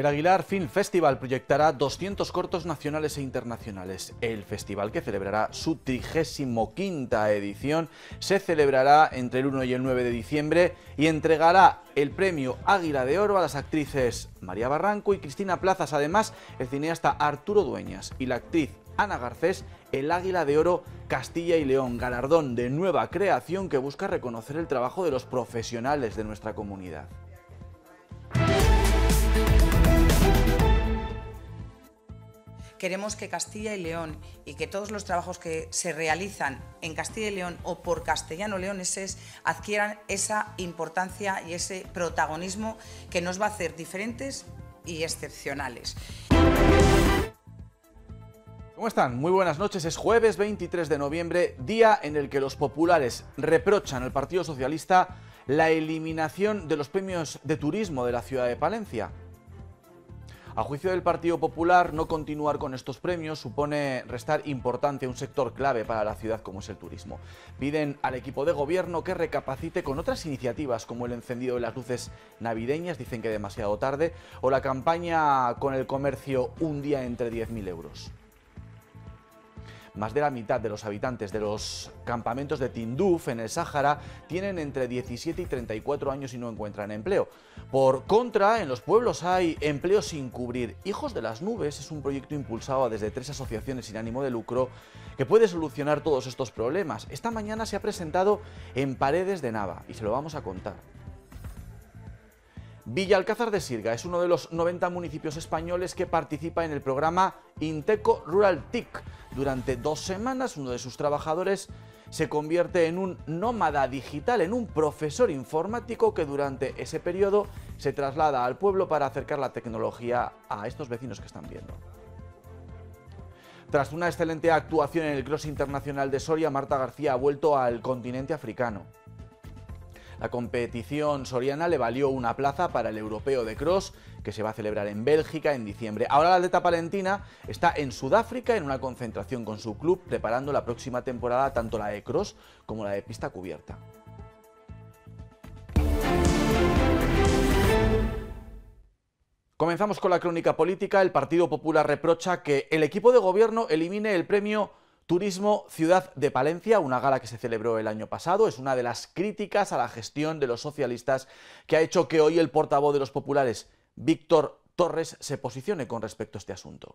El Aguilar Film Festival proyectará 200 cortos nacionales e internacionales. El festival, que celebrará su 35 edición, se celebrará entre el 1 y el 9 de diciembre y entregará el premio Águila de Oro a las actrices María Barranco y Cristina Plazas, además el cineasta Arturo Dueñas y la actriz Ana Garcés el Águila de Oro Castilla y León, galardón de nueva creación que busca reconocer el trabajo de los profesionales de nuestra comunidad. queremos que Castilla y León y que todos los trabajos que se realizan en Castilla y León o por castellano leoneses adquieran esa importancia y ese protagonismo que nos va a hacer diferentes y excepcionales. ¿Cómo están? Muy buenas noches. Es jueves 23 de noviembre, día en el que los populares reprochan al Partido Socialista la eliminación de los premios de turismo de la ciudad de Palencia. A juicio del Partido Popular, no continuar con estos premios supone restar importante a un sector clave para la ciudad como es el turismo. Piden al equipo de gobierno que recapacite con otras iniciativas como el encendido de las luces navideñas, dicen que demasiado tarde, o la campaña con el comercio un día entre 10.000 euros. Más de la mitad de los habitantes de los campamentos de Tinduf en el Sáhara tienen entre 17 y 34 años y no encuentran empleo. Por contra, en los pueblos hay empleo sin cubrir. Hijos de las Nubes es un proyecto impulsado desde tres asociaciones sin ánimo de lucro que puede solucionar todos estos problemas. Esta mañana se ha presentado en Paredes de Nava y se lo vamos a contar. Villa Alcázar de Sirga es uno de los 90 municipios españoles que participa en el programa Inteco Rural TIC. Durante dos semanas, uno de sus trabajadores se convierte en un nómada digital, en un profesor informático que durante ese periodo se traslada al pueblo para acercar la tecnología a estos vecinos que están viendo. Tras una excelente actuación en el Cross Internacional de Soria, Marta García ha vuelto al continente africano. La competición soriana le valió una plaza para el europeo de cross, que se va a celebrar en Bélgica en diciembre. Ahora la atleta palentina está en Sudáfrica en una concentración con su club, preparando la próxima temporada tanto la de cross como la de pista cubierta. Comenzamos con la crónica política. El Partido Popular reprocha que el equipo de gobierno elimine el premio Turismo Ciudad de Palencia, una gala que se celebró el año pasado, es una de las críticas a la gestión de los socialistas que ha hecho que hoy el portavoz de los populares, Víctor Torres, se posicione con respecto a este asunto.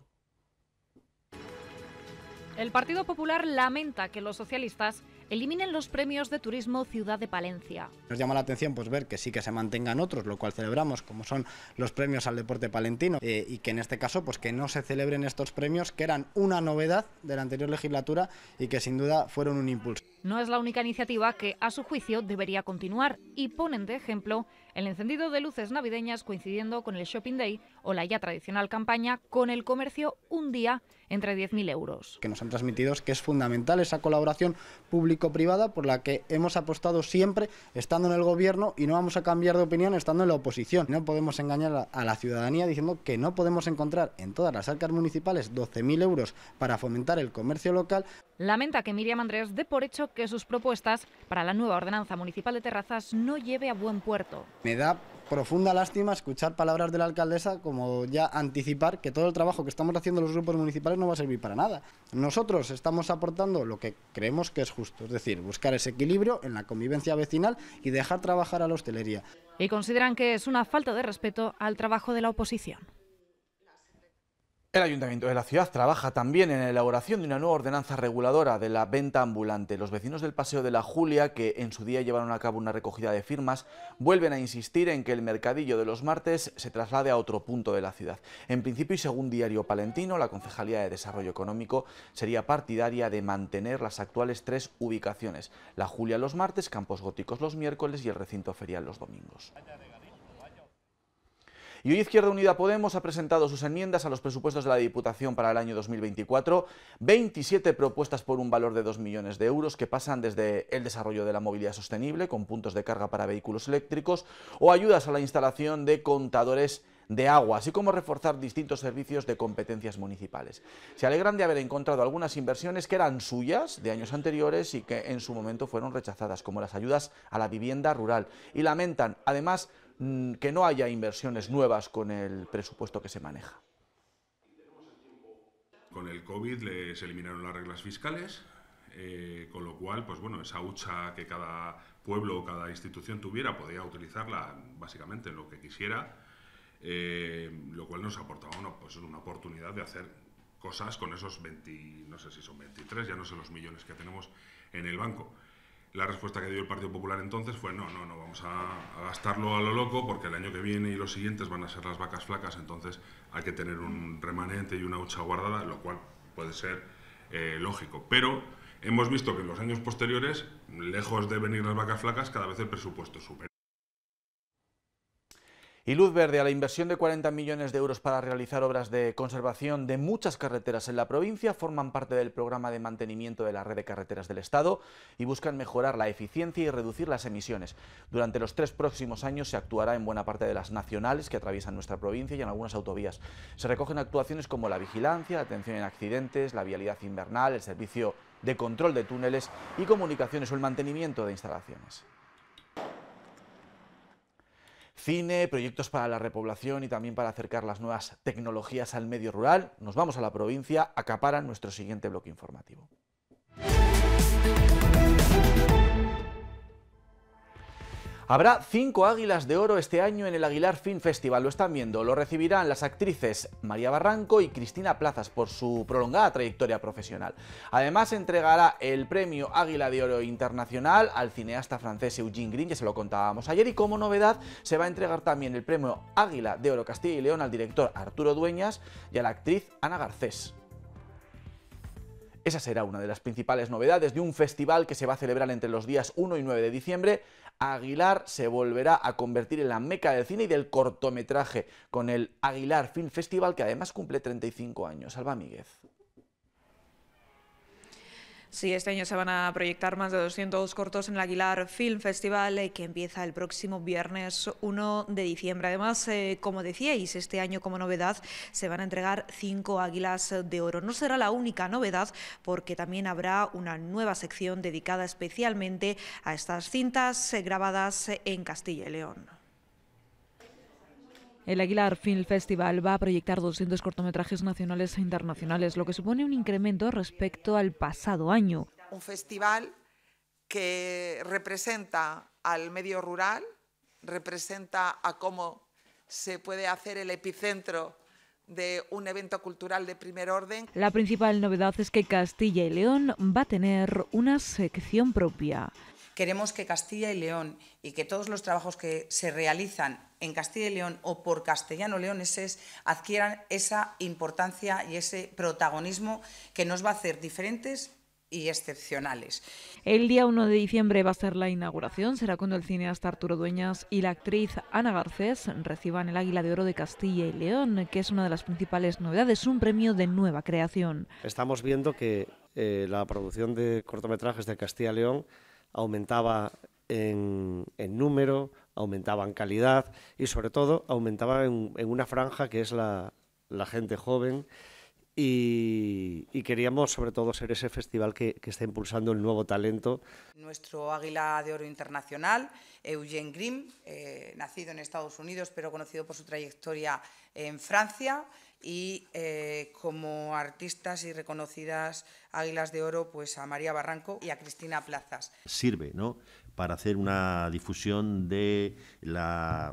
El Partido Popular lamenta que los socialistas eliminen los premios de turismo Ciudad de Palencia. Nos llama la atención pues, ver que sí que se mantengan otros, lo cual celebramos, como son los premios al deporte palentino, eh, y que en este caso pues, que no se celebren estos premios, que eran una novedad de la anterior legislatura y que sin duda fueron un impulso. No es la única iniciativa que, a su juicio, debería continuar y ponen de ejemplo el encendido de luces navideñas coincidiendo con el Shopping Day o la ya tradicional campaña con el comercio un día entre 10.000 euros. Que nos han transmitido que es fundamental esa colaboración público-privada por la que hemos apostado siempre estando en el gobierno y no vamos a cambiar de opinión estando en la oposición. No podemos engañar a la ciudadanía diciendo que no podemos encontrar en todas las arcas municipales 12.000 euros para fomentar el comercio local. Lamenta que Miriam Andrés dé por hecho que sus propuestas para la nueva ordenanza municipal de terrazas no lleve a buen puerto. Me da profunda lástima escuchar palabras de la alcaldesa como ya anticipar que todo el trabajo que estamos haciendo los grupos municipales no va a servir para nada. Nosotros estamos aportando lo que creemos que es justo, es decir, buscar ese equilibrio en la convivencia vecinal y dejar trabajar a la hostelería. Y consideran que es una falta de respeto al trabajo de la oposición. El Ayuntamiento de la ciudad trabaja también en la elaboración de una nueva ordenanza reguladora de la venta ambulante. Los vecinos del Paseo de la Julia, que en su día llevaron a cabo una recogida de firmas, vuelven a insistir en que el mercadillo de los martes se traslade a otro punto de la ciudad. En principio, y según Diario Palentino, la Concejalía de Desarrollo Económico sería partidaria de mantener las actuales tres ubicaciones, la Julia los martes, Campos Góticos los miércoles y el recinto ferial los domingos. Y Izquierda Unida Podemos ha presentado sus enmiendas a los presupuestos de la Diputación para el año 2024, 27 propuestas por un valor de 2 millones de euros que pasan desde el desarrollo de la movilidad sostenible con puntos de carga para vehículos eléctricos o ayudas a la instalación de contadores de agua, así como reforzar distintos servicios de competencias municipales. Se alegran de haber encontrado algunas inversiones que eran suyas de años anteriores y que en su momento fueron rechazadas, como las ayudas a la vivienda rural, y lamentan, además, Mm, que no haya inversiones nuevas con el presupuesto que se maneja. Con el COVID se eliminaron las reglas fiscales, eh, con lo cual, pues bueno, esa hucha que cada pueblo o cada institución tuviera podía utilizarla básicamente en lo que quisiera, eh, lo cual nos aportaba una, pues, una oportunidad de hacer cosas con esos 20, no sé si son 23, ya no sé los millones que tenemos en el banco. La respuesta que dio el Partido Popular entonces fue no, no, no, vamos a, gastarlo a lo loco porque el año que viene y los siguientes van a ser las vacas flacas, entonces hay que tener un remanente y una hucha guardada, lo cual puede ser eh, lógico. Pero hemos visto que en los años posteriores, lejos de venir las vacas flacas, cada vez el presupuesto supera. Y luz verde a la inversión de 40 millones de euros para realizar obras de conservación de muchas carreteras en la provincia forman parte del programa de mantenimiento de la red de carreteras del Estado y buscan mejorar la eficiencia y reducir las emisiones. Durante los tres próximos años se actuará en buena parte de las nacionales que atraviesan nuestra provincia y en algunas autovías. Se recogen actuaciones como la vigilancia, atención en accidentes, la vialidad invernal, el servicio de control de túneles y comunicaciones o el mantenimiento de instalaciones cine, proyectos para la repoblación y también para acercar las nuevas tecnologías al medio rural. Nos vamos a la provincia, acaparan nuestro siguiente bloque informativo. Habrá cinco águilas de oro este año en el Aguilar Film Festival, lo están viendo, lo recibirán las actrices María Barranco y Cristina Plazas por su prolongada trayectoria profesional. Además entregará el premio Águila de Oro Internacional al cineasta francés Eugene Green, ya se lo contábamos ayer, y como novedad se va a entregar también el premio Águila de Oro Castilla y León al director Arturo Dueñas y a la actriz Ana Garcés. Esa será una de las principales novedades de un festival que se va a celebrar entre los días 1 y 9 de diciembre Aguilar se volverá a convertir en la meca del cine y del cortometraje con el Aguilar Film Festival que además cumple 35 años. Alba Míguez. Sí, este año se van a proyectar más de 200 cortos en el Aguilar Film Festival eh, que empieza el próximo viernes 1 de diciembre. Además, eh, como decíais, este año como novedad se van a entregar cinco águilas de oro. No será la única novedad porque también habrá una nueva sección dedicada especialmente a estas cintas eh, grabadas en Castilla y León. El Aguilar Film Festival va a proyectar 200 cortometrajes nacionales e internacionales, lo que supone un incremento respecto al pasado año. Un festival que representa al medio rural, representa a cómo se puede hacer el epicentro de un evento cultural de primer orden. La principal novedad es que Castilla y León va a tener una sección propia. Queremos que Castilla y León y que todos los trabajos que se realizan en Castilla y León o por castellano leoneses adquieran esa importancia y ese protagonismo que nos va a hacer diferentes y excepcionales. El día 1 de diciembre va a ser la inauguración, será cuando el cineasta Arturo Dueñas y la actriz Ana Garcés reciban el Águila de Oro de Castilla y León, que es una de las principales novedades, un premio de nueva creación. Estamos viendo que eh, la producción de cortometrajes de Castilla y León aumentaba en, número, aumentaba en calidad y sobre todo aumentaba en, una franja que es la, gente joven. Y, queríamos sobre todo ser ese festival que, está impulsando el nuevo talento. Nuestro águila de oro internacional, Eugene Grimm, eh, nacido en Estados Unidos pero conocido por su trayectoria en Francia, y eh, como artistas y reconocidas águilas de oro, pues a María Barranco y a Cristina Plazas. Sirve, Para hacer una difusión de la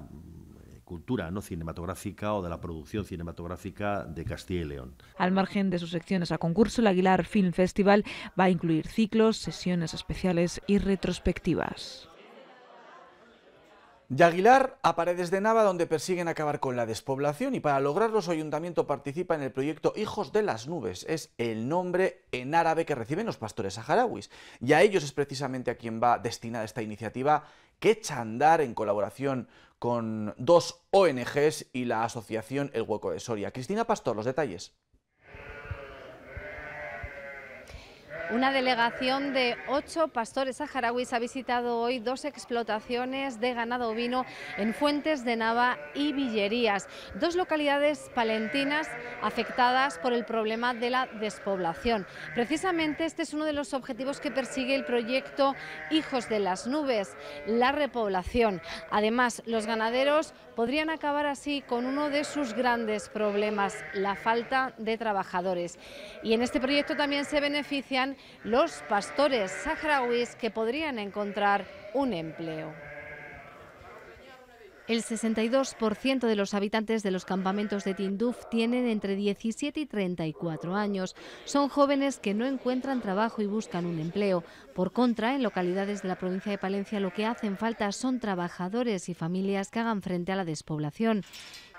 eh, cultura cinematográfica o de la producción cinematográfica de Castilla y León. Al margen de sus secciones a concurso, el Aguilar Film Festival va a incluir ciclos, sesiones especiales y retrospectivas. De Aguilar a Paredes de Nava, donde persiguen acabar con la despoblación y para lograrlo su ayuntamiento participa en el proyecto Hijos de las Nubes, es el nombre en árabe que reciben los pastores saharauis. Y a ellos es precisamente a quien va destinada esta iniciativa que Chandar, en colaboración con dos ONGs y la asociación El Hueco de Soria. Cristina Pastor, los detalles. Una delegación de ocho pastores saharauis ha visitado hoy dos explotaciones de ganado ovino en Fuentes de Nava y Villerías, dos localidades palentinas afectadas por el problema de la despoblación. Precisamente este es uno de los objetivos que persigue el proyecto Hijos de las Nubes, la repoblación. Además, los ganaderos podrían acabar así con uno de sus grandes problemas, la falta de trabajadores. Y en este proyecto también se benefician los pastores saharauis que podrían encontrar un empleo. El 62% de los habitantes de los campamentos de Tinduf tienen entre 17 y 34 años. Son jóvenes que no encuentran trabajo y buscan un empleo. Por contra, en localidades de la provincia de Palencia lo que hacen falta son trabajadores y familias que hagan frente a la despoblación.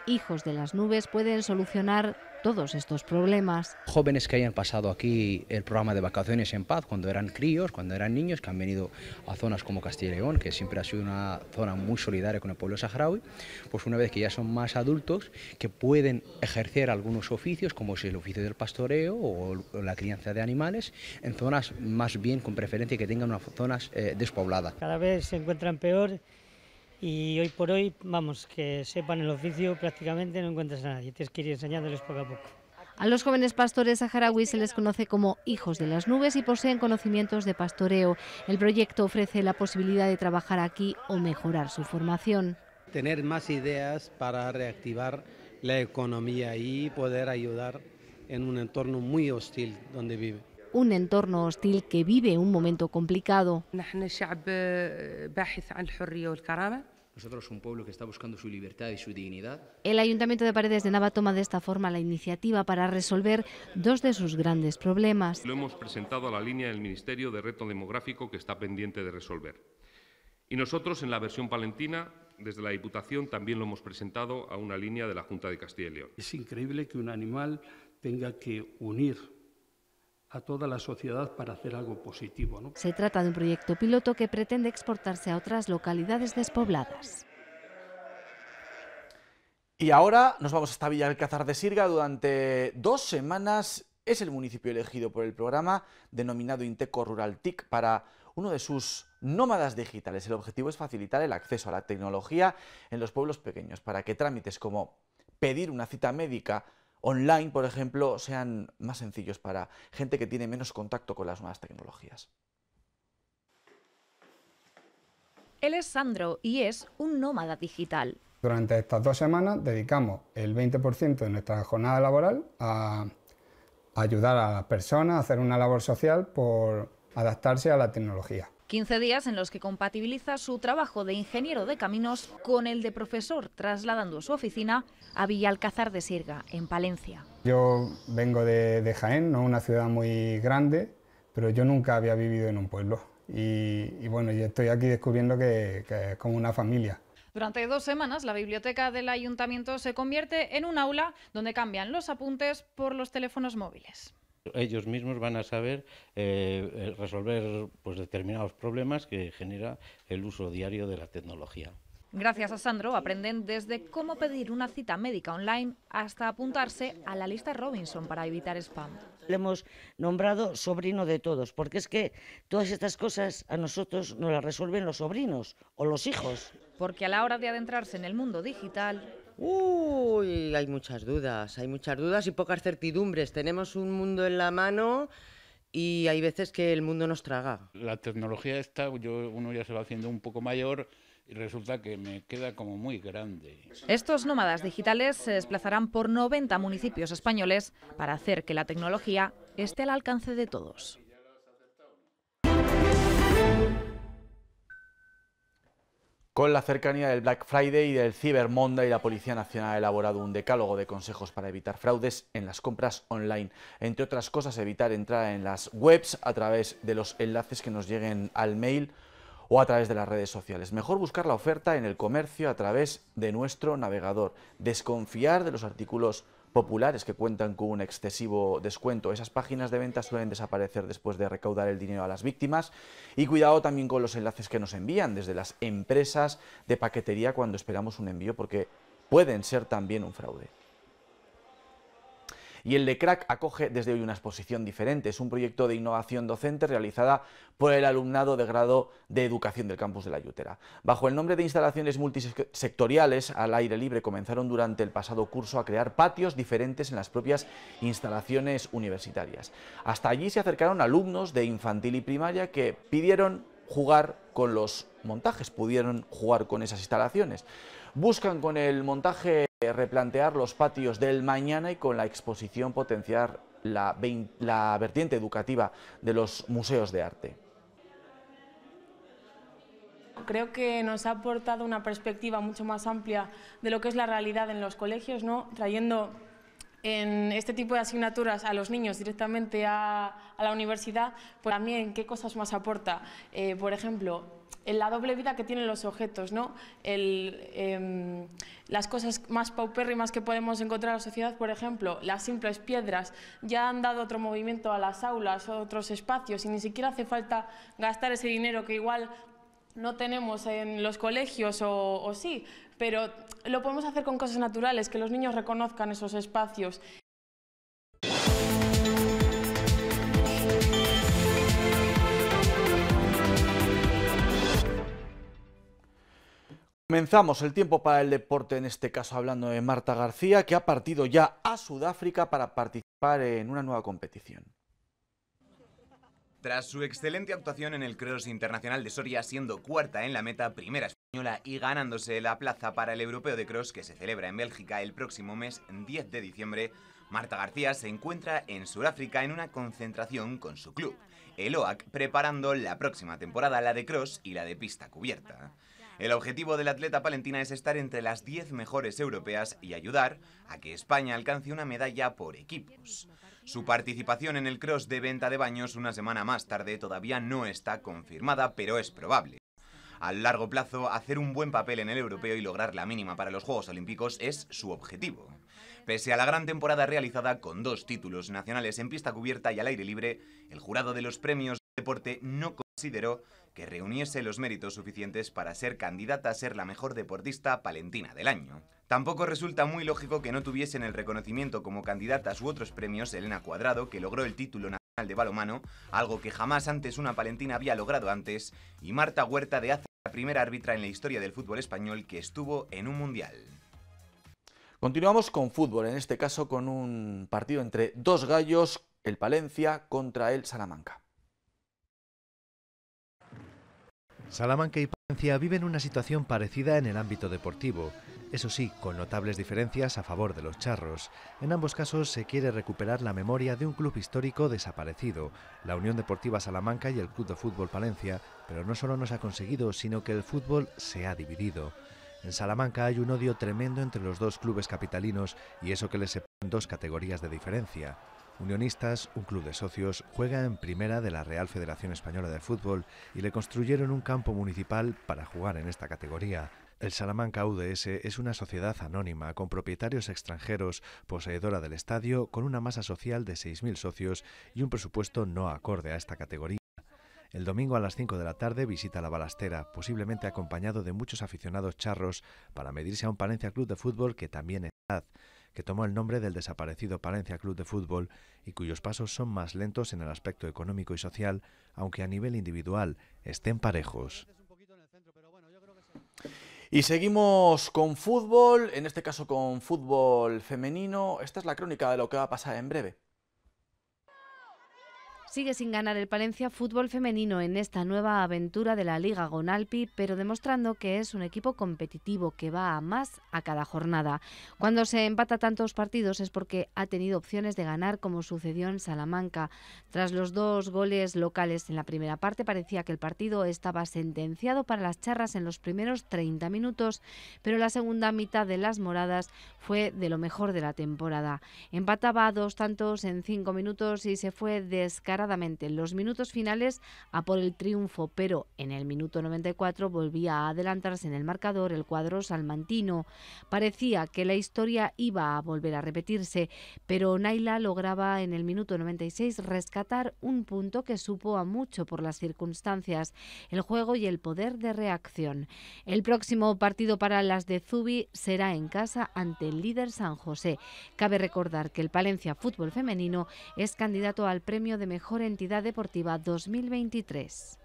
Hijos de las nubes pueden solucionar todos estos problemas. Jóvenes que hayan pasado aquí el programa de vacaciones en paz cuando eran críos, cuando eran niños, que han venido a zonas como Castilla y León, que siempre ha sido una zona muy solidaria con el pueblo saharaui, pues una vez que ya son más adultos, que pueden ejercer algunos oficios, como es el oficio del pastoreo o la crianza de animales, en zonas más bien con preferencia que tengan unas zonas eh, despobladas. Cada vez se encuentran peor y hoy por hoy, vamos, que sepan el oficio prácticamente no encuentras a nadie, tienes que ir enseñándoles poco a poco. A los jóvenes pastores saharauis se les conoce como hijos de las nubes y poseen conocimientos de pastoreo. El proyecto ofrece la posibilidad de trabajar aquí o mejorar su formación. Tener más ideas para reactivar la economía y poder ayudar en un entorno muy hostil donde vive un entorno hostil que vive un momento complicado. Eh, nosotros un pueblo que está buscando su libertad y su dignidad. El Ayuntamiento de Paredes de Nava toma de esta forma la iniciativa para resolver dos de sus grandes problemas. Lo hemos presentado a la línea del Ministerio de Reto Demográfico que está pendiente de resolver. Y nosotros en la versión palentina desde la Diputación también lo hemos presentado a una línea de la Junta de Castilla y León. Es increíble que un animal tenga que unir a toda la sociedad para hacer algo positivo. Se trata de un proyecto piloto que pretende exportarse a otras localidades despobladas. Y ahora nos vamos hasta Villa Alcázar de Sirga. Durante dos semanas es el municipio elegido por el programa denominado Inteco Rural TIC para uno de sus nómadas digitales. El objetivo es facilitar el acceso a la tecnología en los pueblos pequeños para que trámites como pedir una cita médica online, por ejemplo, sean más sencillos para gente que tiene menos contacto con las nuevas tecnologías. Él es Sandro y es un nómada digital. Durante estas dos semanas dedicamos el 20% de nuestra jornada laboral a ayudar a las personas a hacer una labor social por adaptarse a la tecnología. 15 días en los que compatibiliza su trabajo de ingeniero de caminos con el de profesor, trasladando su oficina a Villalcázar de Sirga, en Palencia. Yo vengo de, Jaén, una ciudad muy grande, pero yo nunca había vivido en un pueblo. Y, bueno, yo estoy aquí descubriendo que, que es como una familia. Durante dos semanas, la biblioteca del ayuntamiento se convierte en un aula donde cambian los apuntes por los teléfonos móviles. Ellos mismos van a saber eh, eh, resolver pues, determinados problemas que genera el uso diario de la tecnología. Gracias a Sandro aprenden desde cómo pedir una cita médica online hasta apuntarse a la lista Robinson para evitar spam. Le hemos nombrado sobrino de todos, porque es que todas estas cosas a nosotros nos las resuelven los sobrinos o los hijos. Porque a la hora de adentrarse en el mundo digital, Uy, hay muchas dudas, hay muchas dudas y pocas certidumbres. Tenemos un mundo en la mano y hay veces que el mundo nos traga. La tecnología está, yo, uno ya se va haciendo un poco mayor y resulta que me queda como muy grande. Estos nómadas digitales se desplazarán por 90 municipios españoles para hacer que la tecnología esté al alcance de todos. Con la cercanía del Black Friday y del Cyber Monday, la Policía Nacional ha elaborado un decálogo de consejos para evitar fraudes en las compras online. Entre otras cosas, evitar entrar en las webs a través de los enlaces que nos lleguen al mail o a través de las redes sociales. Mejor buscar la oferta en el comercio a través de nuestro navegador. Desconfiar de los artículos populares que cuentan con un excesivo descuento. Esas páginas de venta suelen desaparecer después de recaudar el dinero a las víctimas y cuidado también con los enlaces que nos envían desde las empresas de paquetería cuando esperamos un envío porque pueden ser también un fraude. Y el de Crack acoge desde hoy una exposición diferente. Es un proyecto de innovación docente realizada por el alumnado de grado de educación del campus de la Yutera. Bajo el nombre de instalaciones multisectoriales al aire libre comenzaron durante el pasado curso a crear patios diferentes en las propias instalaciones universitarias. Hasta allí se acercaron alumnos de infantil y primaria que pidieron jugar con los montajes, pudieron jugar con esas instalaciones. Buscan con el montaje eh, replantear los patios del mañana y con la exposición potenciar la, la vertiente educativa de los museos de arte. Creo que nos ha aportado una perspectiva mucho más amplia de lo que es la realidad en los colegios, ¿no? trayendo en este tipo de asignaturas a los niños directamente a, la universidad, pues también qué cosas más aporta. Eh, por ejemplo, en la doble vida que tienen los objetos, ¿no? Em, las cosas más paupérrimas que podemos encontrar en la sociedad, por ejemplo, las simples piedras, ya han dado otro movimiento a las aulas, a otros espacios, y ni siquiera hace falta gastar ese dinero que igual no tenemos en los colegios o, sí, pero lo podemos hacer con cosas naturales, que los niños reconozcan esos espacios. Comenzamos el tiempo para el deporte, en este caso hablando de Marta García, que ha partido ya a Sudáfrica para participar en una nueva competición. Tras su excelente actuación en el Cross Internacional de Soria, siendo cuarta en la meta, primera española y ganándose la plaza para el Europeo de Cross que se celebra en Bélgica el próximo mes 10 de diciembre, Marta García se encuentra en Sudáfrica en una concentración con su club, el OAC, preparando la próxima temporada, la de Cross y la de pista cubierta. El objetivo del atleta palentina es estar entre las 10 mejores europeas y ayudar a que España alcance una medalla por equipos. Su participación en el cross de venta de baños una semana más tarde todavía no está confirmada, pero es probable. A largo plazo, hacer un buen papel en el europeo y lograr la mínima para los Juegos Olímpicos es su objetivo. Pese a la gran temporada realizada con dos títulos nacionales en pista cubierta y al aire libre, el jurado de los premios de deporte no consideró que reuniese los méritos suficientes para ser candidata a ser la mejor deportista palentina del año. Tampoco resulta muy lógico que no tuviesen el reconocimiento como candidatas u otros premios Elena Cuadrado, que logró el título nacional de balomano, algo que jamás antes una palentina había logrado antes, y Marta Huerta de hace la primera árbitra en la historia del fútbol español que estuvo en un mundial. Continuamos con fútbol, en este caso con un partido entre dos gallos, el Palencia contra el Salamanca. Salamanca y Palencia viven una situación parecida en el ámbito deportivo, eso sí, con notables diferencias a favor de los charros. En ambos casos se quiere recuperar la memoria de un club histórico desaparecido, la Unión Deportiva Salamanca y el Club de Fútbol Palencia, pero no solo no se ha conseguido, sino que el fútbol se ha dividido. En Salamanca hay un odio tremendo entre los dos clubes capitalinos y eso que les separan dos categorías de diferencia. Unionistas, un club de socios, juega en primera de la Real Federación Española de Fútbol y le construyeron un campo municipal para jugar en esta categoría. El Salamanca UDS es una sociedad anónima con propietarios extranjeros, poseedora del estadio, con una masa social de 6.000 socios y un presupuesto no acorde a esta categoría. El domingo a las 5 de la tarde visita la balastera, posiblemente acompañado de muchos aficionados charros, para medirse a un Palencia Club de Fútbol que también es que tomó el nombre del desaparecido Palencia Club de Fútbol y cuyos pasos son más lentos en el aspecto económico y social, aunque a nivel individual estén parejos. Y seguimos con fútbol, en este caso con fútbol femenino. Esta es la crónica de lo que va a pasar en breve. Sigue sin ganar el Palencia fútbol femenino en esta nueva aventura de la Liga Gonalpi, pero demostrando que es un equipo competitivo que va a más a cada jornada. Cuando se empata tantos partidos es porque ha tenido opciones de ganar como sucedió en Salamanca. Tras los dos goles locales en la primera parte parecía que el partido estaba sentenciado para las charras en los primeros 30 minutos, pero la segunda mitad de las moradas fue de lo mejor de la temporada. Empataba dos tantos en cinco minutos y se fue descargando en los minutos finales a por el triunfo, pero en el minuto 94 volvía a adelantarse en el marcador el cuadro salmantino. Parecía que la historia iba a volver a repetirse, pero Naila lograba en el minuto 96 rescatar un punto que supo a mucho por las circunstancias, el juego y el poder de reacción. El próximo partido para las de Zubi será en casa ante el líder San José. Cabe recordar que el Palencia Fútbol Femenino es candidato al premio de mejor Entidad Deportiva 2023.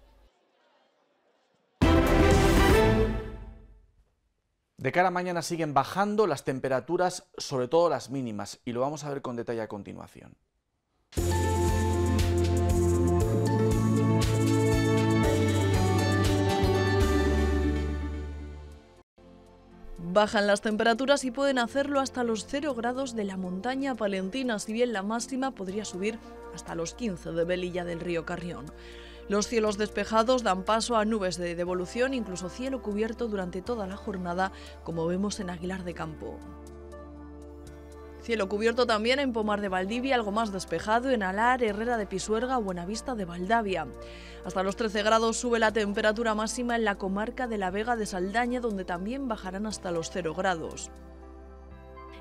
De cara a mañana siguen bajando las temperaturas, sobre todo las mínimas, y lo vamos a ver con detalle a continuación. Bajan las temperaturas y pueden hacerlo hasta los 0 grados de la montaña palentina, si bien la máxima podría subir hasta los 15 de Belilla del río Carrión. Los cielos despejados dan paso a nubes de devolución, incluso cielo cubierto durante toda la jornada, como vemos en Aguilar de Campo. Cielo cubierto también en Pomar de Valdivia, algo más despejado en Alar, Herrera de Pisuerga o Buenavista de Valdavia. Hasta los 13 grados sube la temperatura máxima en la comarca de la Vega de Saldaña, donde también bajarán hasta los 0 grados.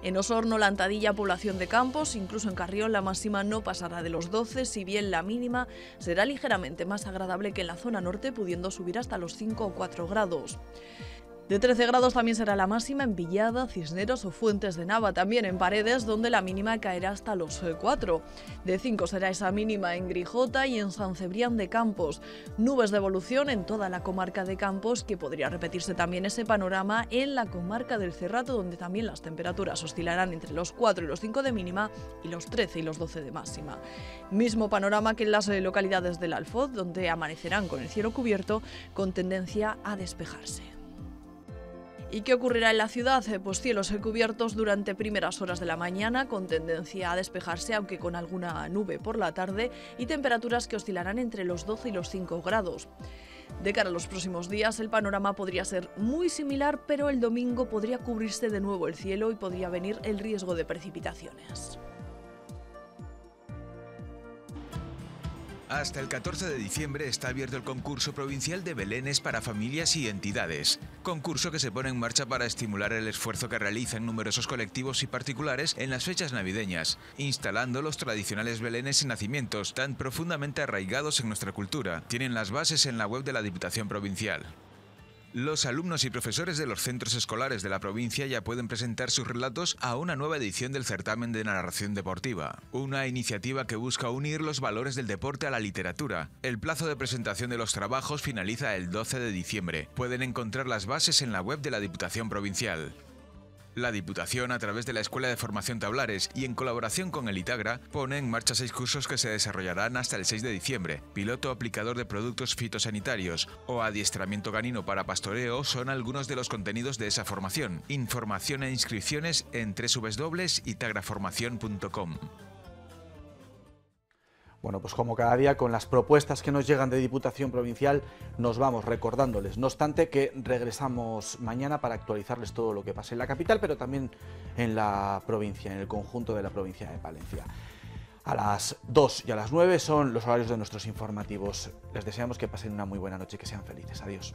En Osorno, Lantadilla, población de Campos, incluso en Carrión la máxima no pasará de los 12, si bien la mínima será ligeramente más agradable que en la zona norte, pudiendo subir hasta los 5 o 4 grados. De 13 grados también será la máxima en Villada, Cisneros o Fuentes de Nava, también en Paredes, donde la mínima caerá hasta los 4. Eh, de 5 será esa mínima en Grijota y en San Cebrián de Campos. Nubes de evolución en toda la comarca de Campos, que podría repetirse también ese panorama en la comarca del Cerrato, donde también las temperaturas oscilarán entre los 4 y los 5 de mínima y los 13 y los 12 de máxima. Mismo panorama que en las eh, localidades del Alfoz, donde amanecerán con el cielo cubierto, con tendencia a despejarse. ¿Y qué ocurrirá en la ciudad? Eh, pues cielos cubiertos durante primeras horas de la mañana, con tendencia a despejarse, aunque con alguna nube por la tarde, y temperaturas que oscilarán entre los 12 y los 5 grados. De cara a los próximos días, el panorama podría ser muy similar, pero el domingo podría cubrirse de nuevo el cielo y podría venir el riesgo de precipitaciones. Hasta el 14 de diciembre está abierto el concurso provincial de Belénes para familias y entidades, concurso que se pone en marcha para estimular el esfuerzo que realizan numerosos colectivos y particulares en las fechas navideñas, instalando los tradicionales Belenes y nacimientos tan profundamente arraigados en nuestra cultura. Tienen las bases en la web de la Diputación Provincial. Los alumnos y profesores de los centros escolares de la provincia ya pueden presentar sus relatos a una nueva edición del certamen de narración deportiva, una iniciativa que busca unir los valores del deporte a la literatura. El plazo de presentación de los trabajos finaliza el 12 de diciembre. Pueden encontrar las bases en la web de la Diputación Provincial. La Diputación, a través de la Escuela de Formación Tablares y en colaboración con el Itagra, pone en marcha seis cursos que se desarrollarán hasta el 6 de diciembre. Piloto aplicador de productos fitosanitarios o adiestramiento canino para pastoreo son algunos de los contenidos de esa formación. Información e inscripciones en www.itagraformacion.com. Bueno, pues como cada día, con las propuestas que nos llegan de Diputación Provincial, nos vamos recordándoles. No obstante, que regresamos mañana para actualizarles todo lo que pasa en la capital, pero también en la provincia, en el conjunto de la provincia de Palencia. A las 2 y a las 9 son los horarios de nuestros informativos. Les deseamos que pasen una muy buena noche y que sean felices. Adiós.